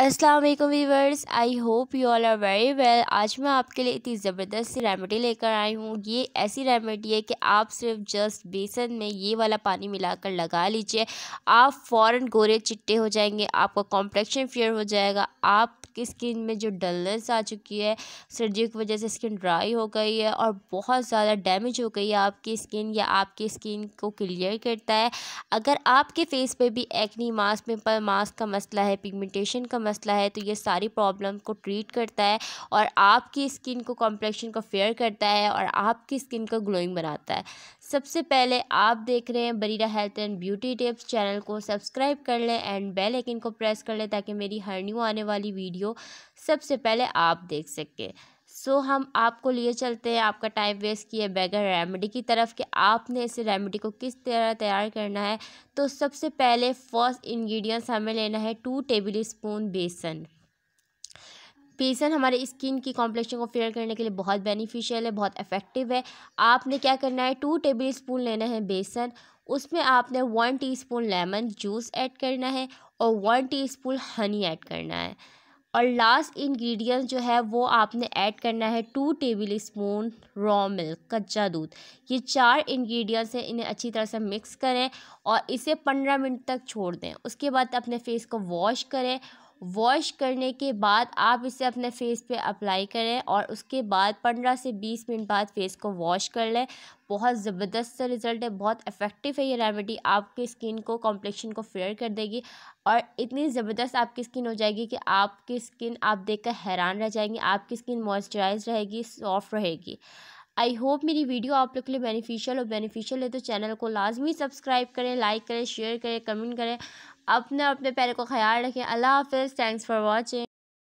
अस्सलाम वालेकुम viewers I hope you all are very well आज मैं आपके लिए इतनी ज़बरदस्त रेमेडी लेकर आई हूँ ये ऐसी रेमेडी है कि आप सिर्फ जस्ट बेसन में ये वाला पानी मिलाकर लगा लीजिए आप फ़ौरन गोरे चिट्टे हो जाएंगे आपका कॉम्प्लेक्शन फेयर हो जाएगा आप आपकी स्किन में जो डलनेस आ चुकी है सर्दियों की वजह से स्किन ड्राई हो गई है और बहुत ज़्यादा डैमेज हो गई है आपकी स्किन या आपकी स्किन को क्लियर करता है अगर आपके फेस पे भी एक्नी मास्क पर मास्क का मसला है पिगमेंटेशन का मसला है तो ये सारी प्रॉब्लम को ट्रीट करता है और आपकी स्किन को कॉम्प्लेक्शन को फेयर करता है और आपकी स्किन को ग्लोइंग बनाता है सबसे पहले आप देख रहे हैं Bareera health and beauty tips channel को सब्सक्राइब कर लें एंड बेल आइकन को प्रेस कर लें ताकि मेरी हर न्यू आने वाली वीडियो वीडियो सबसे पहले आप देख सकें सो so, हम आपको लिए चलते हैं आपका टाइम वेस्ट किए बगैर रेमेडी की तरफ कि आपने इस रेमेडी को किस तरह तैयार करना है तो सबसे पहले फर्स्ट इंग्रेडिएंट्स हमें लेना है टू टेबल स्पून बेसन बेसन हमारे स्किन की कॉम्प्लेक्शन को फेयर करने के लिए बहुत बेनिफिशियल है बहुत इफ़ेक्टिव है आपने क्या करना है टू टेबल स्पून लेना है बेसन उसमें आपने one T lemon juice add करना है और वन टी हनी ऐड करना है और लास्ट इंग्रेडिएंट जो है वो आपने ऐड करना है two tablespoon raw milk कच्चा दूध ये चार इंग्रेडिएंट्स हैं इन्हें अच्छी तरह से मिक्स करें और इसे पंद्रह मिनट तक छोड़ दें उसके बाद अपने फेस को वॉश करें वॉश करने के बाद आप इसे अपने फेस पे अप्लाई करें और उसके बाद पंद्रह से बीस मिनट बाद फेस को वॉश कर लें बहुत ज़बरदस्त सा रिज़ल्ट है बहुत इफ़ेक्टिव है ये रेमेडी आपकी स्किन को कॉम्प्लेक्शन को फेयर कर देगी और इतनी ज़बरदस्त आपकी स्किन हो जाएगी कि आपकी स्किन आप देखकर हैरान रह जाएंगी आपकी स्किन मॉइस्चराइज रहेगी सॉफ्ट रहेगी आई होप मेरी वीडियो आप लोग के लिए बेनिफिशियल और बेनिफिशियल है तो चैनल को लाजमी सब्सक्राइब करें लाइक करें शेयर करें कमेंट करें अपने अपने पैरों को ख्याल रखें अल्लाह हाफिज़ थैंक्स फॉर वॉचिंग